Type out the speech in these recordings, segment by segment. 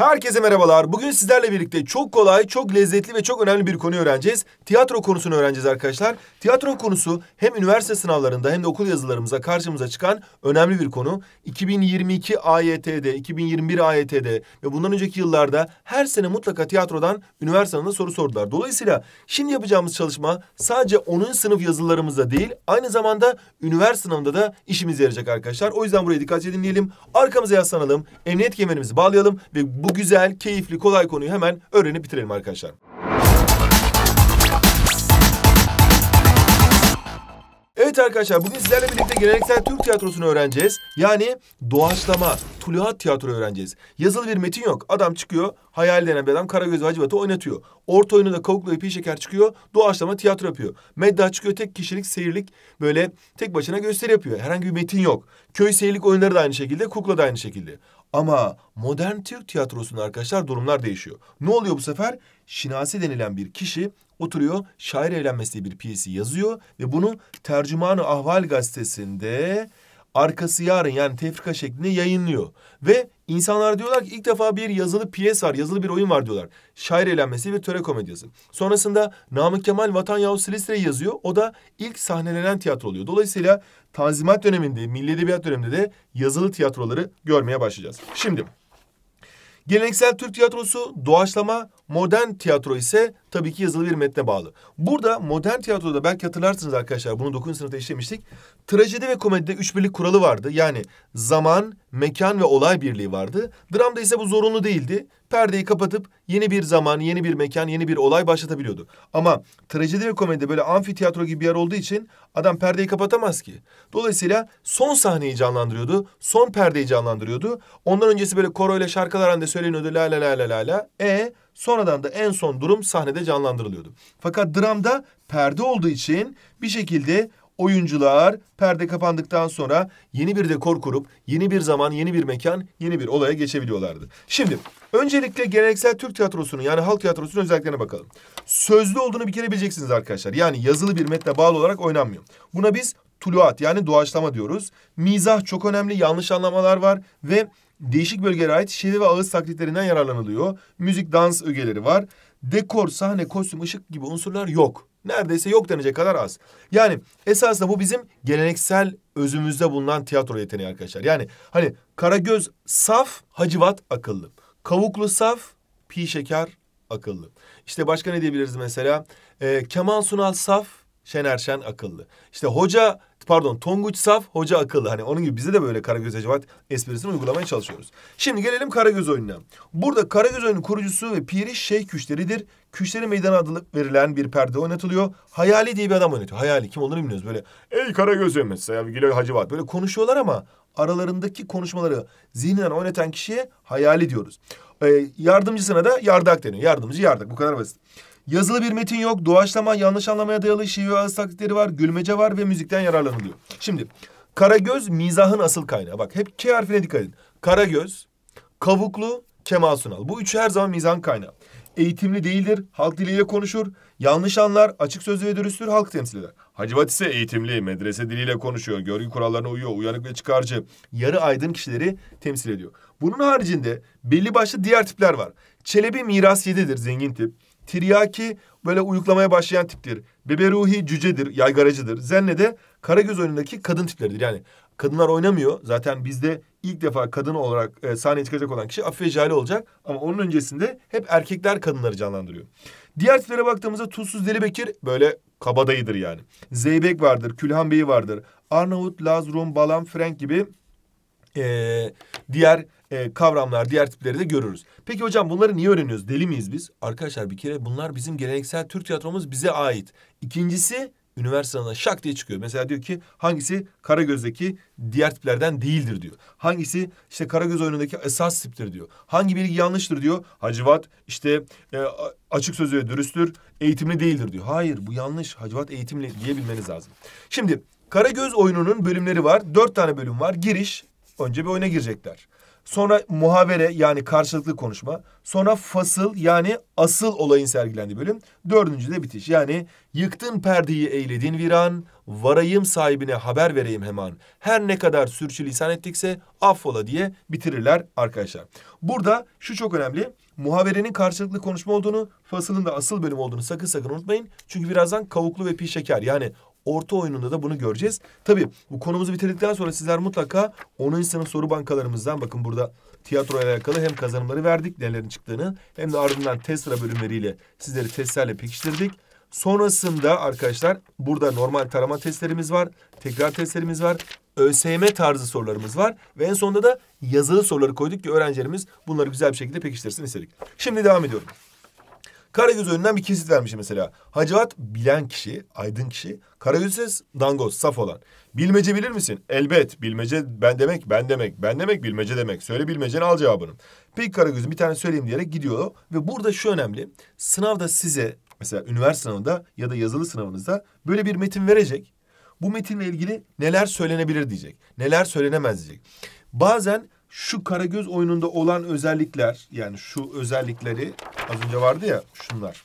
Herkese merhabalar. Bugün sizlerle birlikte çok kolay, çok lezzetli ve çok önemli bir konuyu öğreneceğiz. Tiyatro konusunu öğreneceğiz arkadaşlar. Tiyatro konusu hem üniversite sınavlarında hem de okul yazılarımıza karşımıza çıkan önemli bir konu. 2022 AYT'de, 2021 AYT'de ve bundan önceki yıllarda her sene mutlaka tiyatrodan üniversitede soru sordular. Dolayısıyla şimdi yapacağımız çalışma sadece 10. sınıf yazılarımızda değil, aynı zamanda üniversite sınavında da işimize yarayacak arkadaşlar. O yüzden buraya dikkatli dinleyelim, arkamıza yaslanalım, emniyet kemerimizi bağlayalım ve bu bu güzel, keyifli, kolay konuyu hemen öğrenip bitirelim arkadaşlar. Evet arkadaşlar bugün sizlerle birlikte geleneksel Türk tiyatrosunu öğreneceğiz. Yani doğaçlama, tuluat tiyatro öğreneceğiz. Yazılı bir metin yok. Adam çıkıyor, hayal denen bir adam Karagöz ve Hacivat'ı oynatıyor. Orta oyunu da Kavuklu ipi Şeker çıkıyor, doğaçlama tiyatro yapıyor. Medda çıkıyor, tek kişilik seyirlik böyle tek başına gösteri yapıyor. Herhangi bir metin yok. Köy seyirlik oyunları da aynı şekilde, kukla da aynı şekilde. Ama modern Türk tiyatrosunda arkadaşlar durumlar değişiyor. Ne oluyor bu sefer? Şinasi denilen bir kişi oturuyor şair evlenmesi diye bir piyesi yazıyor ve bunu Tercümanı Ahval gazetesinde arkası yarın yani tefrika şeklinde yayınlıyor. Ve İnsanlar diyorlar ki ilk defa bir yazılı piyes var, yazılı bir oyun var diyorlar. Şair eğlenmesi bir töre komedyası. Sonrasında Namık Kemal Vatan Yavuz Silistre'yi yazıyor. O da ilk sahnelenen tiyatro oluyor. Dolayısıyla Tanzimat döneminde, Milli Edebiyat döneminde de yazılı tiyatroları görmeye başlayacağız. Şimdi Geleneksel Türk tiyatrosu doğaçlama Modern tiyatro ise tabii ki yazılı bir metne bağlı. Burada modern tiyatroda belki hatırlarsınız arkadaşlar bunu 9. sınıfta işlemiştik. Trajedi ve komedide üç birlik kuralı vardı. Yani zaman, mekan ve olay birliği vardı. Dramda ise bu zorunlu değildi. Perdeyi kapatıp yeni bir zaman, yeni bir mekan, yeni bir olay başlatabiliyordu. Ama trajedi ve komedide böyle amfiteyatro gibi bir yer olduğu için adam perdeyi kapatamaz ki. Dolayısıyla son sahneyi canlandırıyordu, son perdeyi canlandırıyordu. Ondan öncesi böyle koro ile şarkılar halinde söyleniyordu la la la la la la. E Sonradan da en son durum sahnede canlandırılıyordu. Fakat dramda perde olduğu için bir şekilde oyuncular perde kapandıktan sonra yeni bir dekor kurup yeni bir zaman, yeni bir mekan, yeni bir olaya geçebiliyorlardı. Şimdi öncelikle geleneksel Türk tiyatrosunun yani halk tiyatrosunun özelliklerine bakalım. Sözlü olduğunu bir kere bileceksiniz arkadaşlar. Yani yazılı bir metne bağlı olarak oynanmıyor. Buna biz tuluat yani doğaçlama diyoruz. Mizah çok önemli, yanlış anlamalar var ve değişik bölgelere ait şive ve ağız taklitlerinden yararlanılıyor. Müzik, dans ögeleri var. Dekor, sahne, kostüm, ışık gibi unsurlar yok. Neredeyse yok denecek kadar az. Yani esasında bu bizim geleneksel özümüzde bulunan tiyatro yeteneği arkadaşlar. Yani hani Karagöz saf, Hacivat akıllı. Kavuklu saf, pi şeker akıllı. İşte başka ne diyebiliriz mesela? Ee, Kemal Sunal saf, Şener Şen akıllı. İşte hoca pardon Tonguç Saf hoca akıllı. Hani onun gibi bize de böyle Karagöz Hacivat esprisini uygulamaya çalışıyoruz. Şimdi gelelim Karagöz oyununa. Burada Karagöz oyunu kurucusu ve piri Şeyh Küşleri'dir. Küşleri meydana adı verilen bir perde oynatılıyor. Hayali diye bir adam oynatıyor. Hayali kim onları bilmiyoruz. Böyle ey Karagöz'üm mesela Gülay Hacivat. Böyle konuşuyorlar ama aralarındaki konuşmaları zihnen oynatan kişiye hayali diyoruz. Ee, yardımcısına da yardak deniyor. Yardımcı yardak bu kadar basit. Yazılı bir metin yok. Doğaçlama, yanlış anlamaya dayalı şive ağız taklitleri var. Gülmece var ve müzikten yararlanılıyor. Şimdi Karagöz mizahın asıl kaynağı. Bak hep K harfine dikkat edin. Karagöz, Kavuklu, Kemal Sunal. Bu üçü her zaman mizahın kaynağı. Eğitimli değildir, halk diliyle konuşur, yanlış anlar, açık sözlü ve dürüsttür, halk temsil eder. Hacivat ise eğitimli, medrese diliyle konuşuyor, görgü kurallarına uyuyor, uyanık ve çıkarcı, yarı aydın kişileri temsil ediyor. Bunun haricinde belli başlı diğer tipler var. Çelebi miras yedidir, zengin tip. Tiryaki böyle uyuklamaya başlayan tiptir. Beberuhi cücedir, yaygaracıdır. Zenne de Karagöz oyunundaki kadın tipleridir. Yani kadınlar oynamıyor. Zaten bizde ilk defa kadın olarak e, sahneye çıkacak olan kişi Afife Jale olacak. Ama onun öncesinde hep erkekler kadınları canlandırıyor. Diğer tiplere baktığımızda Tuzsuz Deli Bekir böyle kabadayıdır yani. Zeybek vardır, Külhan Bey vardır. Arnavut, Laz, Rum, Balan, Frank gibi e, diğer e, kavramlar, diğer tipleri de görürüz. Peki hocam bunları niye öğreniyoruz? Deli miyiz biz? Arkadaşlar bir kere bunlar bizim geleneksel Türk tiyatromuz bize ait. İkincisi üniversiteden şak diye çıkıyor. Mesela diyor ki hangisi Karagöz'deki diğer tiplerden değildir diyor. Hangisi işte Karagöz oyunundaki esas tiptir diyor. Hangi bilgi yanlıştır diyor. Hacivat işte e, açık sözlü dürüsttür, eğitimli değildir diyor. Hayır bu yanlış. Hacivat eğitimli diyebilmeniz lazım. Şimdi Karagöz oyununun bölümleri var. Dört tane bölüm var. Giriş, önce bir oyuna girecekler. Sonra muhabere yani karşılıklı konuşma. Sonra fasıl yani asıl olayın sergilendiği bölüm. Dördüncü de bitiş. Yani yıktın perdeyi eyledin viran, varayım sahibine haber vereyim hemen. Her ne kadar sürçülisan ettikse affola diye bitirirler arkadaşlar. Burada şu çok önemli. Muhaberenin karşılıklı konuşma olduğunu, fasılın da asıl bölüm olduğunu sakın sakın unutmayın. Çünkü birazdan kavuklu ve pişeker yani orta oyununda da bunu göreceğiz. Tabii bu konumuzu bitirdikten sonra sizler mutlaka 10. sınıf soru bankalarımızdan bakın burada tiyatro ile alakalı hem kazanımları verdik nelerin çıktığını hem de ardından test sıra bölümleriyle sizleri testlerle pekiştirdik. Sonrasında arkadaşlar burada normal tarama testlerimiz var, tekrar testlerimiz var, ÖSYM tarzı sorularımız var ve en sonunda da yazılı soruları koyduk ki öğrencilerimiz bunları güzel bir şekilde pekiştirsin istedik. Şimdi devam ediyorum. Karagöz önünden bir kesit vermiş mesela. Hacivat bilen kişi, aydın kişi. Karagöz Karagöz'e dangoz, saf olan. Bilmece bilir misin? Elbet. Bilmece ben demek, ben demek, ben demek, bilmece demek. Söyle bilmeceni al cevabını. Peki Karagöz'ün bir tane söyleyeyim diyerek gidiyor. Ve burada şu önemli. Sınavda size mesela üniversite sınavında ya da yazılı sınavınızda böyle bir metin verecek. Bu metinle ilgili neler söylenebilir diyecek. Neler söylenemez diyecek. Bazen şu Karagöz oyununda olan özellikler yani şu özellikleri az önce vardı ya şunlar.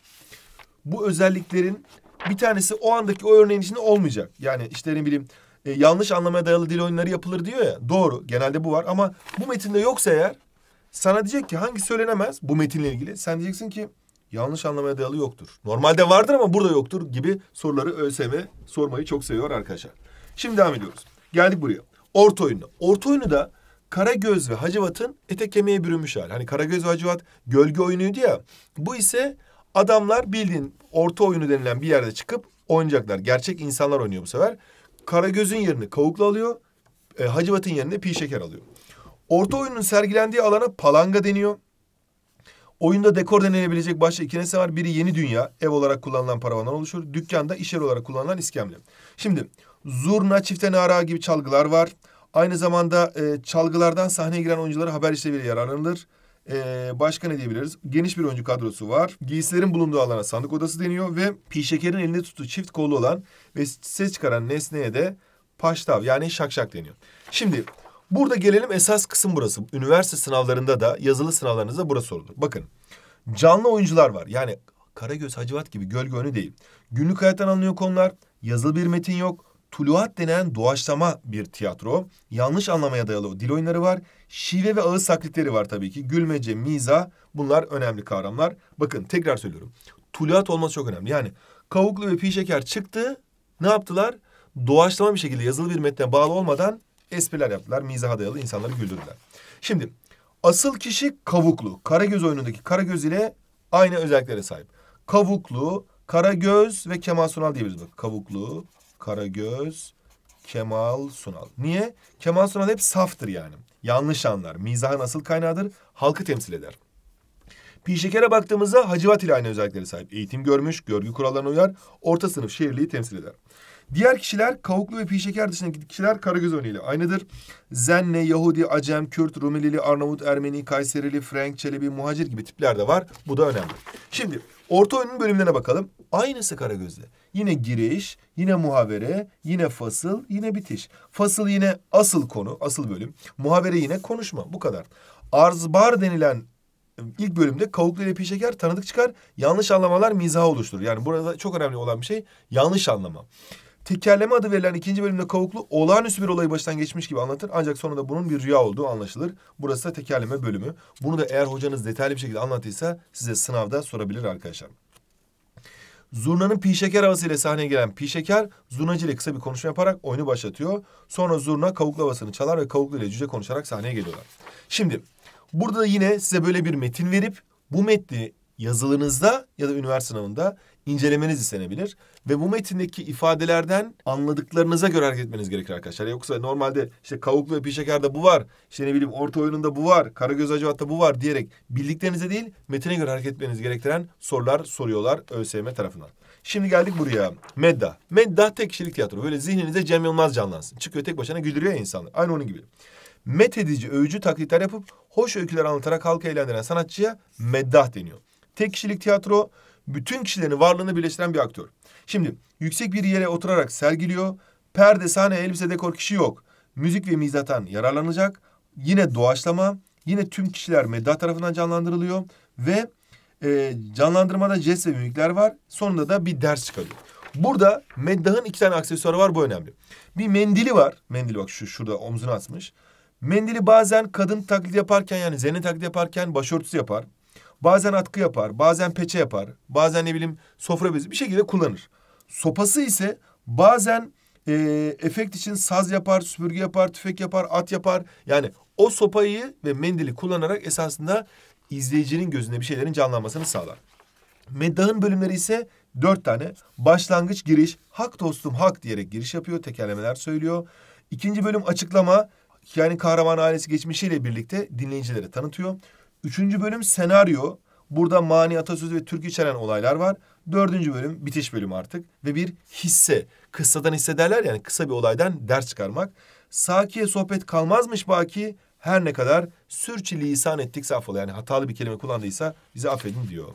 Bu özelliklerin bir tanesi o andaki o örneğin içinde olmayacak. Yani işte ne bileyim e, yanlış anlamaya dayalı dil oyunları yapılır diyor ya. Doğru. Genelde bu var ama bu metinde yoksa eğer sana diyecek ki hangi söylenemez bu metinle ilgili. Sen diyeceksin ki yanlış anlamaya dayalı yoktur. Normalde vardır ama burada yoktur gibi soruları ÖSYM sormayı çok seviyor arkadaşlar. Şimdi devam ediyoruz. Geldik buraya. Orta oyunu. Orta oyunu da Karagöz ve Hacivat'ın etek kemiğe bürünmüş hali. Hani Karagöz ve Hacivat gölge oyunuydu ya. Bu ise adamlar bildiğin orta oyunu denilen bir yerde çıkıp oynayacaklar. Gerçek insanlar oynuyor bu sefer. Karagöz'ün yerini kavukla alıyor. E, Hacivat'ın yerine pi şeker alıyor. Orta oyunun sergilendiği alana palanga deniyor. Oyunda dekor denilebilecek başka iki nesne var. Biri yeni dünya, ev olarak kullanılan paravanlar oluşur. Dükkanda iş yeri olarak kullanılan iskemle. Şimdi zurna, çifte nara gibi çalgılar var. Aynı zamanda e, çalgılardan sahneye giren oyuncuları haber işleviyle yararlanılır. E, başka ne diyebiliriz? Geniş bir oyuncu kadrosu var. Giysilerin bulunduğu alana sandık odası deniyor ve pişekerin elinde tuttuğu çift kollu olan ve ses çıkaran nesneye de paştav yani şakşak deniyor. Şimdi burada gelelim esas kısım burası. Üniversite sınavlarında da yazılı sınavlarınızda burası olur. Bakın canlı oyuncular var. Yani Karagöz Hacivat gibi gölge önü değil. Günlük hayattan alınıyor konular. Yazılı bir metin yok. Tuluat denen doğaçlama bir tiyatro. Yanlış anlamaya dayalı dil oyunları var. Şive ve ağız saklitleri var tabii ki. Gülmece, miza bunlar önemli kavramlar. Bakın tekrar söylüyorum. Tuluat olması çok önemli. Yani kavuklu ve pi şeker çıktı. Ne yaptılar? Doğaçlama bir şekilde yazılı bir metne bağlı olmadan espriler yaptılar. Mizaha dayalı insanları güldürdüler. Şimdi asıl kişi kavuklu. Karagöz oyunundaki Karagöz ile aynı özelliklere sahip. Kavuklu, Karagöz ve Kemal Sunal diyebiliriz. kavuklu, Karagöz, Kemal Sunal. Niye? Kemal Sunal hep saftır yani. Yanlış anlar. Mizahın asıl kaynağıdır. Halkı temsil eder. Pişeker'e baktığımızda Hacivat ile aynı özellikleri sahip. Eğitim görmüş, görgü kurallarına uyar, orta sınıf şehirliği temsil eder. Diğer kişiler kavuklu ve pi şeker dışındaki kişiler Karagöz örneğiyle aynıdır. Zenne, Yahudi, Acem, Kürt, Rumelili, Arnavut, Ermeni, Kayserili, Frank, Çelebi, Muhacir gibi tipler de var. Bu da önemli. Şimdi orta oyunun bölümlerine bakalım. Aynısı Karagöz'de. Yine giriş, yine muhabere, yine fasıl, yine bitiş. Fasıl yine asıl konu, asıl bölüm. Muhabere yine konuşma. Bu kadar. Arzbar denilen ıı, ilk bölümde kavuklu ile pi şeker tanıdık çıkar. Yanlış anlamalar mizahı oluşturur. Yani burada çok önemli olan bir şey yanlış anlama tekerleme adı verilen ikinci bölümde kavuklu olağanüstü bir olayı baştan geçmiş gibi anlatır. Ancak sonra da bunun bir rüya olduğu anlaşılır. Burası da tekerleme bölümü. Bunu da eğer hocanız detaylı bir şekilde anlattıysa size sınavda sorabilir arkadaşlar. Zurna'nın pişeker havasıyla sahneye gelen pişeker, zurnacı ile kısa bir konuşma yaparak oyunu başlatıyor. Sonra zurna kavuklu havasını çalar ve kavuklu ile cüce konuşarak sahneye geliyorlar. Şimdi burada da yine size böyle bir metin verip bu metni yazılınızda ya da üniversite sınavında incelemeniz istenebilir. Ve bu metindeki ifadelerden anladıklarınıza göre hareket etmeniz gerekir arkadaşlar. Yoksa normalde işte kavuklu ve pişekerde bu var, işte ne bileyim orta oyununda bu var, karagöz acavat'ta bu var diyerek bildiklerinize değil metine göre hareket etmeniz gerektiren sorular soruyorlar ÖSYM tarafından. Şimdi geldik buraya. Medda. Medda tek kişilik tiyatro. Böyle zihninizde Cem Yılmaz canlansın. Çıkıyor tek başına güldürüyor ya insanlar. Aynı onun gibi. Methedici, övücü taklitler yapıp hoş öyküler anlatarak halkı eğlendiren sanatçıya meddah deniyor. Tek kişilik tiyatro bütün kişilerin varlığını birleştiren bir aktör. Şimdi yüksek bir yere oturarak sergiliyor. Perde, sahne, elbise, dekor kişi yok. Müzik ve mizahtan yararlanacak. Yine doğaçlama, yine tüm kişiler medya tarafından canlandırılıyor ve e, canlandırmada jest ve mimikler var. Sonunda da bir ders çıkarıyor. Burada meddahın iki tane aksesuarı var bu önemli. Bir mendili var. Mendili bak şu şurada omzuna atmış. Mendili bazen kadın taklidi yaparken yani zenne taklidi yaparken başörtüsü yapar. Bazen atkı yapar, bazen peçe yapar, bazen ne bileyim sofra bezi bir şekilde kullanır. Sopası ise bazen e, efekt için saz yapar, süpürge yapar, tüfek yapar, at yapar. Yani o sopayı ve mendili kullanarak esasında izleyicinin gözünde bir şeylerin canlanmasını sağlar. Meddahın bölümleri ise dört tane. Başlangıç, giriş, hak dostum hak diyerek giriş yapıyor, tekerlemeler söylüyor. İkinci bölüm açıklama, yani kahraman ailesi geçmişiyle birlikte dinleyicileri tanıtıyor. Üçüncü bölüm senaryo. Burada mani, atasözü ve türkü içeren olaylar var. Dördüncü bölüm bitiş bölümü artık. Ve bir hisse. Kıssadan hissederler yani kısa bir olaydan ders çıkarmak. Sakiye sohbet kalmazmış baki. Her ne kadar sürçülisan ettik affola. Yani hatalı bir kelime kullandıysa bizi affedin diyor.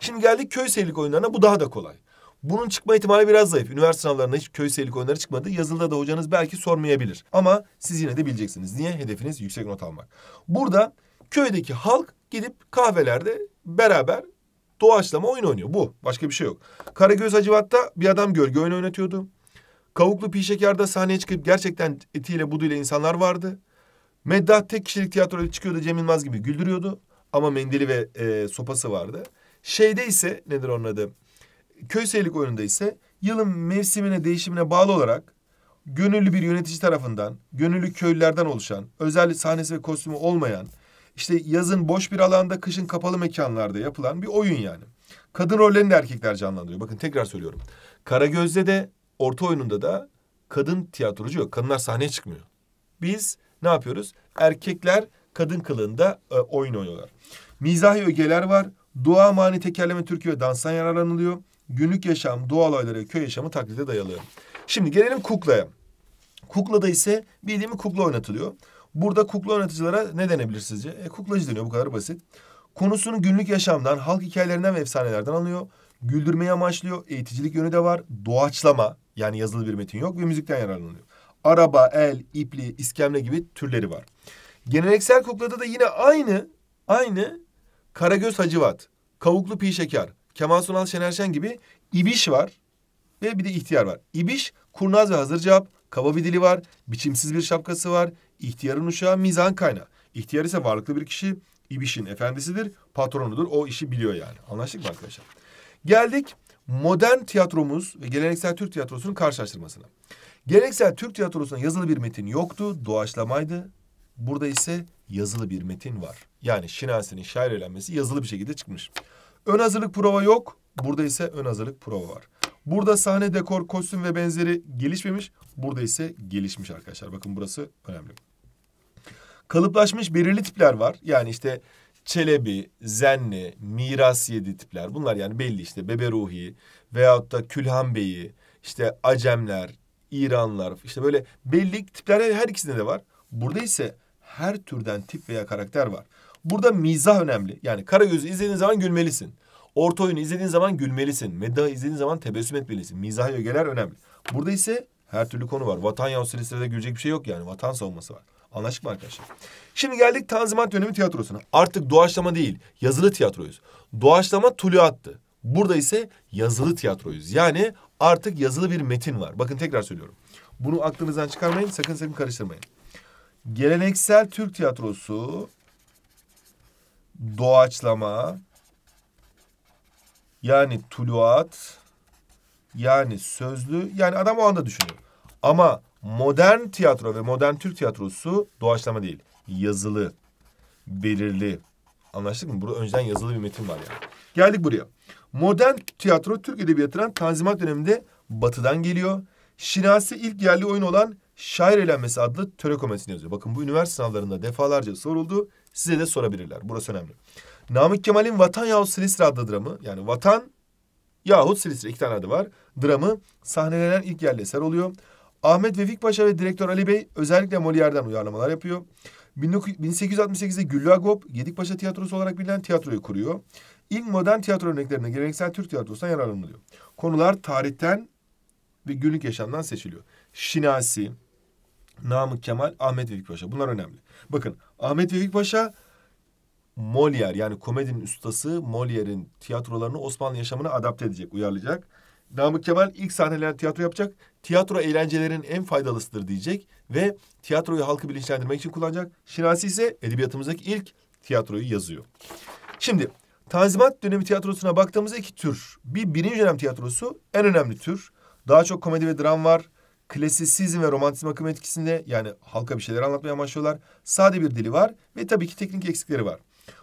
Şimdi geldik köy seyirlik oyunlarına. Bu daha da kolay. Bunun çıkma ihtimali biraz zayıf. Üniversite sınavlarında hiç köy köyselik oyunları çıkmadı. Yazılıda da hocanız belki sormayabilir. Ama siz yine de bileceksiniz. Niye? Hedefiniz yüksek not almak. Burada köydeki halk gidip kahvelerde beraber doğaçlama oyun oynuyor. Bu. Başka bir şey yok. Karagöz Hacivat'ta bir adam gölge oyunu oynatıyordu. Kavuklu Pişekar'da sahneye çıkıp gerçekten etiyle buduyla insanlar vardı. Meddah tek kişilik tiyatroda çıkıyordu Cem Yılmaz gibi güldürüyordu. Ama mendili ve e, sopası vardı. Şeyde ise nedir onun adı? Köy seyirlik oyununda ise yılın mevsimine değişimine bağlı olarak gönüllü bir yönetici tarafından, gönüllü köylülerden oluşan, özel sahnesi ve kostümü olmayan, işte yazın boş bir alanda, kışın kapalı mekanlarda yapılan bir oyun yani. Kadın rollerini de erkekler canlandırıyor. Bakın tekrar söylüyorum. Karagöz'de de orta oyununda da kadın tiyatrocu yok. Kadınlar sahneye çıkmıyor. Biz ne yapıyoruz? Erkekler kadın kılığında e, oyun oynuyorlar. Mizahi ögeler var. Dua mani tekerleme türkü ve danstan yararlanılıyor günlük yaşam, doğal olaylara, köy yaşamı taklide dayalı. Şimdi gelelim kuklaya. Kuklada ise bildiğimiz kukla oynatılıyor. Burada kukla oynatıcılara ne denebilir sizce? E, kuklacı deniyor bu kadar basit. Konusunu günlük yaşamdan, halk hikayelerinden ve efsanelerden alıyor. Güldürmeyi amaçlıyor. Eğiticilik yönü de var. Doğaçlama yani yazılı bir metin yok ve müzikten yararlanılıyor. Araba, el, ipli, iskemle gibi türleri var. Geneliksel kuklada da yine aynı, aynı Karagöz Hacivat, Kavuklu Pi Kemal Sunal Şener Şen gibi İbiş var ve bir de ihtiyar var. İbiş kurnaz ve hazır cevap, kaba bir dili var, biçimsiz bir şapkası var, ihtiyarın uşağı mizan kaynağı. İhtiyar ise varlıklı bir kişi, İbiş'in efendisidir, patronudur, o işi biliyor yani. Anlaştık mı arkadaşlar? Geldik modern tiyatromuz ve geleneksel Türk tiyatrosunun karşılaştırmasına. Geleneksel Türk tiyatrosunda yazılı bir metin yoktu, doğaçlamaydı. Burada ise yazılı bir metin var. Yani Şinasi'nin şair eğlenmesi yazılı bir şekilde çıkmış. Ön hazırlık prova yok. Burada ise ön hazırlık prova var. Burada sahne, dekor, kostüm ve benzeri gelişmemiş. Burada ise gelişmiş arkadaşlar. Bakın burası önemli. Kalıplaşmış belirli tipler var. Yani işte Çelebi, Zenni, Miras Yedi tipler. Bunlar yani belli işte Bebe Ruhi veyahut da Külhan Bey'i, işte Acemler, İranlar işte böyle belli tipler her ikisinde de var. Burada ise her türden tip veya karakter var. Burada mizah önemli. Yani Karagöz'ü izlediğin zaman gülmelisin. Orta oyunu izlediğin zaman gülmelisin. Medda'yı izlediğin zaman tebessüm etmelisin. mizah ögeler önemli. Burada ise her türlü konu var. Vatan yavrusu listede gülecek bir şey yok yani. Vatan savunması var. anlaşık mı arkadaşlar? Şimdi geldik Tanzimat dönemi tiyatrosuna. Artık doğaçlama değil, yazılı tiyatroyuz. Doğaçlama attı Burada ise yazılı tiyatroyuz. Yani artık yazılı bir metin var. Bakın tekrar söylüyorum. Bunu aklınızdan çıkarmayın, sakın sakın karıştırmayın. Geleneksel Türk tiyatrosu doğaçlama yani tuluat yani sözlü yani adam o anda düşünüyor. Ama modern tiyatro ve modern Türk tiyatrosu doğaçlama değil. Yazılı, belirli. Anlaştık mı? Burada önceden yazılı bir metin var yani. Geldik buraya. Modern tiyatro Türk edebiyatının tanzimat döneminde batıdan geliyor. Şinasi ilk yerli oyun olan Şair Eğlenmesi adlı töre komedisini yazıyor. Bakın bu üniversite sınavlarında defalarca soruldu. Size de sorabilirler. Burası önemli. Namık Kemal'in Vatan yahut Silistre adlı dramı yani Vatan yahut Silistre iki tane adı var. Dramı sahnelenen ilk yerli eser oluyor. Ahmet Vefik Paşa ve direktör Ali Bey özellikle Molière'den uyarlamalar yapıyor. 1868'de Güllü Agop Gedikpaşa Tiyatrosu olarak bilinen tiyatroyu kuruyor. İlk modern tiyatro örneklerine geleneksel Türk tiyatrosundan yararlanılıyor. Konular tarihten ve günlük yaşamdan seçiliyor. Şinasi, Namık Kemal, Ahmet Vefik Paşa. Bunlar önemli. Bakın Ahmet Vefik Paşa Molière yani komedinin ustası Molière'in tiyatrolarını Osmanlı yaşamına adapte edecek, uyarlayacak. Namık Kemal ilk sahneler tiyatro yapacak. Tiyatro eğlencelerin en faydalısıdır diyecek ve tiyatroyu halkı bilinçlendirmek için kullanacak. Şinasi ise edebiyatımızdaki ilk tiyatroyu yazıyor. Şimdi Tanzimat dönemi tiyatrosuna baktığımızda iki tür. Bir birinci dönem tiyatrosu en önemli tür. Daha çok komedi ve dram var klasisizm ve romantizm akım etkisinde yani halka bir şeyler anlatmaya amaçlıyorlar. Sade bir dili var ve tabii ki teknik eksikleri var.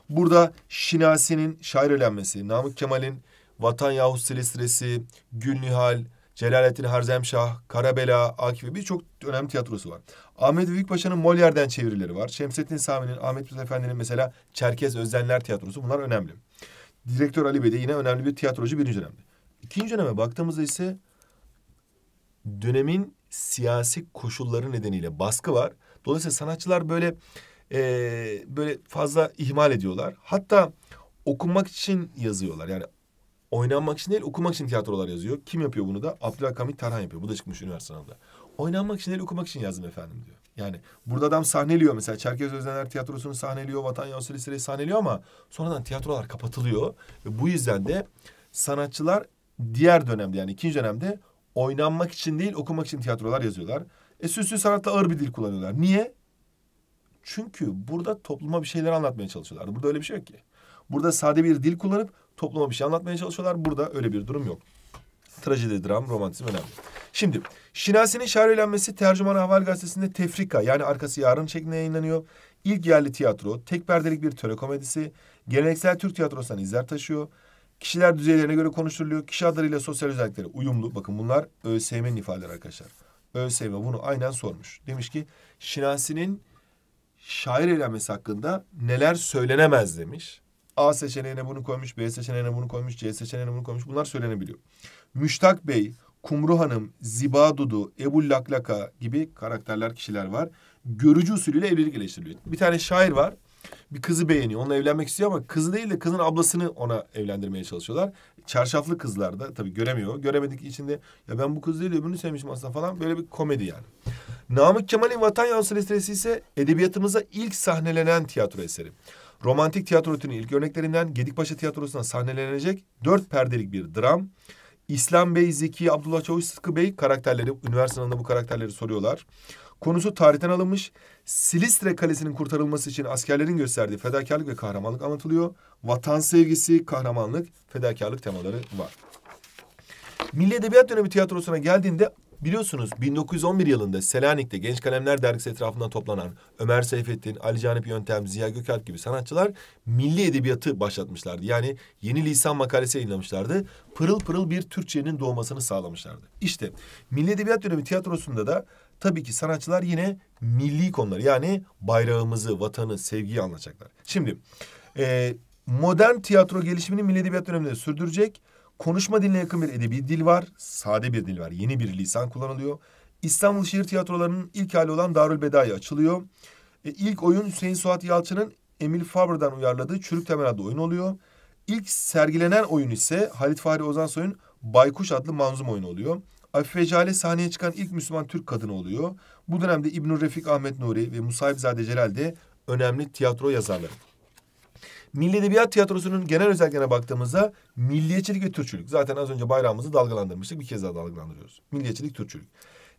Burada Şinasi'nin şairlenmesi, Namık Kemal'in Vatan Yahut Silesitresi, Gül Nihal, Celalettin Harzemşah, Karabela, Akif ve birçok önemli tiyatrosu var. Ahmet Vefik Molière'den çevirileri var. Şemsettin Sami'nin, Ahmet Mithat Efendi'nin mesela Çerkez Özenler Tiyatrosu bunlar önemli. Direktör Ali Bey de yine önemli bir tiyatrocu birinci dönemde. İkinci döneme baktığımızda ise dönemin siyasi koşulları nedeniyle baskı var. Dolayısıyla sanatçılar böyle e, böyle fazla ihmal ediyorlar. Hatta okunmak için yazıyorlar. Yani oynanmak için değil okumak için tiyatrolar yazıyor. Kim yapıyor bunu da? Abdülhamit Tarhan yapıyor. Bu da çıkmış üniversitede. sınavında. Oynanmak için değil okumak için yazdım efendim diyor. Yani burada adam sahneliyor mesela Çerkez Özdenler Tiyatrosu'nu sahneliyor, Vatan Yavuz Lisesi'yi sahneliyor ama sonradan tiyatrolar kapatılıyor. Ve bu yüzden de sanatçılar diğer dönemde yani ikinci dönemde oynanmak için değil okumak için tiyatrolar yazıyorlar. E süslü sanatta ağır bir dil kullanıyorlar. Niye? Çünkü burada topluma bir şeyler anlatmaya çalışıyorlar. Burada öyle bir şey yok ki. Burada sade bir dil kullanıp topluma bir şey anlatmaya çalışıyorlar. Burada öyle bir durum yok. Trajedi, dram, romantizm önemli. Şimdi Şinasi'nin şairlenmesi Tercüman Haval Gazetesi'nde Tefrika yani arkası yarın şeklinde yayınlanıyor. İlk yerli tiyatro, tek perdelik bir töre komedisi, geleneksel Türk tiyatrosundan izler taşıyor. Kişiler düzeylerine göre konuşturuluyor. Kişi adlarıyla sosyal özellikleri uyumlu. Bakın bunlar ÖSYM'nin ifadeleri arkadaşlar. ÖSYM bunu aynen sormuş. Demiş ki Şinasi'nin şair eğlenmesi hakkında neler söylenemez demiş. A seçeneğine bunu koymuş, B seçeneğine bunu koymuş, C seçeneğine bunu koymuş. Bunlar söylenebiliyor. Müştak Bey, Kumru Hanım, Ziba Dudu, Ebu Laklaka gibi karakterler, kişiler var. Görücü usulüyle evlilik eleştiriliyor. Bir tane şair var. Bir kızı beğeniyor. Onunla evlenmek istiyor ama kızı değil de kızın ablasını ona evlendirmeye çalışıyorlar. Çarşaflı kızlar da tabii göremiyor. Göremedik içinde ya ben bu kız değil öbürünü sevmişim aslında falan. Böyle bir komedi yani. Namık Kemal'in Vatan Yavrusu Estresi ise edebiyatımıza ilk sahnelenen tiyatro eseri. Romantik tiyatro türünün ilk örneklerinden Gedikpaşa Tiyatrosu'nda sahnelenecek dört perdelik bir dram. İslam Bey, Zeki, Abdullah Çavuş, Sıtkı Bey karakterleri, üniversitede bu karakterleri soruyorlar. Konusu tarihten alınmış. Silistre Kalesi'nin kurtarılması için askerlerin gösterdiği fedakarlık ve kahramanlık anlatılıyor. Vatan sevgisi, kahramanlık, fedakarlık temaları var. Milli Edebiyat Dönemi tiyatrosuna geldiğinde biliyorsunuz 1911 yılında Selanik'te Genç Kalemler Dergisi etrafından toplanan Ömer Seyfettin, Ali Canip Yöntem, Ziya Gökalp gibi sanatçılar milli edebiyatı başlatmışlardı. Yani yeni lisan makalesi yayınlamışlardı. Pırıl pırıl bir Türkçenin doğmasını sağlamışlardı. İşte Milli Edebiyat Dönemi tiyatrosunda da tabii ki sanatçılar yine milli konuları yani bayrağımızı, vatanı, sevgiyi anlatacaklar. Şimdi e, modern tiyatro gelişimini milli edebiyat döneminde sürdürecek. Konuşma diline yakın bir edebi dil var. Sade bir dil var. Yeni bir lisan kullanılıyor. İstanbul Şehir Tiyatroları'nın ilk hali olan Darül Beda'ya açılıyor. E, ilk oyun Hüseyin Suat Yalçın'ın Emil Fabra'dan uyarladığı Çürük Temel adlı oyun oluyor. İlk sergilenen oyun ise Halit Fahri Ozansoy'un Baykuş adlı manzum oyunu oluyor. Afife sahneye çıkan ilk Müslüman Türk kadını oluyor. Bu dönemde İbnül Refik Ahmet Nuri ve Musaib Zade Celal de önemli tiyatro yazarları. Milli Edebiyat Tiyatrosu'nun genel özelliklerine baktığımızda milliyetçilik ve Türkçülük. Zaten az önce bayrağımızı dalgalandırmıştık. Bir kez daha dalgalandırıyoruz. Milliyetçilik, Türkçülük.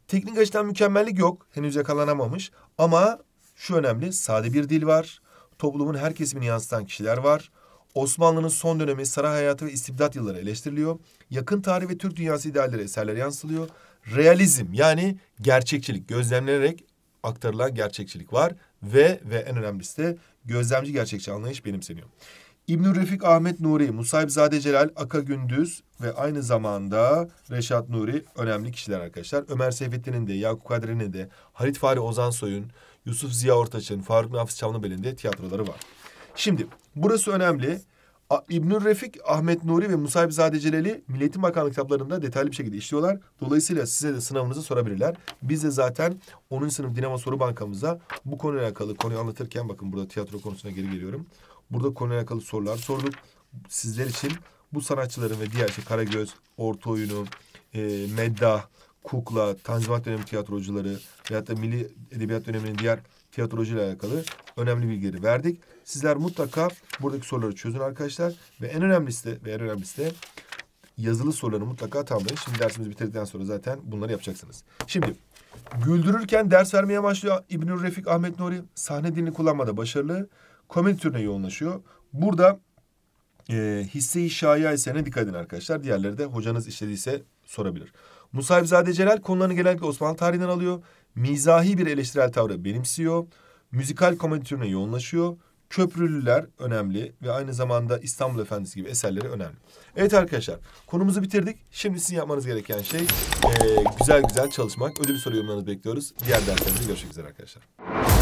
Teknik açıdan mükemmellik yok. Henüz yakalanamamış. Ama şu önemli. Sade bir dil var. Toplumun her kesimini yansıtan kişiler var. Osmanlı'nın son dönemi, saray hayatı ve istibdat yılları eleştiriliyor. Yakın tarih ve Türk dünyası idealleri eserler yansılıyor. Realizm yani gerçekçilik gözlemlenerek aktarılan gerçekçilik var ve ve en önemlisi de gözlemci gerçekçi anlayış benimseniyor. İbnü Refik Ahmet Nuri, Zade Celal, Aka Gündüz ve aynı zamanda Reşat Nuri önemli kişiler arkadaşlar. Ömer Seyfettin'in de, Yakup Kadri'nin de, Halit Fahri Ozansoy'un, Yusuf Ziya Ortaç'ın, Faruk Nafiz Çamlıbel'in de tiyatroları var. Şimdi burası önemli. İbnül Refik, Ahmet Nuri ve Musayip Zade Milletin Bakanlık kitaplarında detaylı bir şekilde işliyorlar. Dolayısıyla size de sınavınızı sorabilirler. Biz de zaten 10. sınıf Dinamo Soru Bankamıza bu konuyla alakalı konuyu anlatırken bakın burada tiyatro konusuna geri geliyorum. Burada konuyla alakalı sorular sorduk. Sizler için bu sanatçıların ve diğer şey Karagöz, Orta Oyunu, e, Meddah, Kukla, Tanzimat dönemi tiyatrocuları veyahut da Milli Edebiyat döneminin diğer tiyatroloji ile alakalı önemli bilgileri verdik. Sizler mutlaka buradaki soruları çözün arkadaşlar. Ve en önemlisi de, ve en önemlisi de yazılı soruları mutlaka tamamlayın. Şimdi dersimizi bitirdikten sonra zaten bunları yapacaksınız. Şimdi güldürürken ders vermeye başlıyor İbnül Refik Ahmet Nuri. Sahne dilini kullanmada başarılı. Komedi türüne yoğunlaşıyor. Burada e, hisse-i şayiaisene dikkat edin arkadaşlar. Diğerleri de hocanız işlediyse sorabilir. Zade Celal konularını genellikle Osmanlı tarihinden alıyor. Mizahi bir eleştirel tavrı benimsiyor. Müzikal komedi türüne yoğunlaşıyor. Köprülüler önemli ve aynı zamanda İstanbul Efendisi gibi eserleri önemli. Evet arkadaşlar konumuzu bitirdik. Şimdi sizin yapmanız gereken şey e, güzel güzel çalışmak. Ödül soru yorumlarınızı bekliyoruz. Diğer derslerimizde görüşmek üzere arkadaşlar.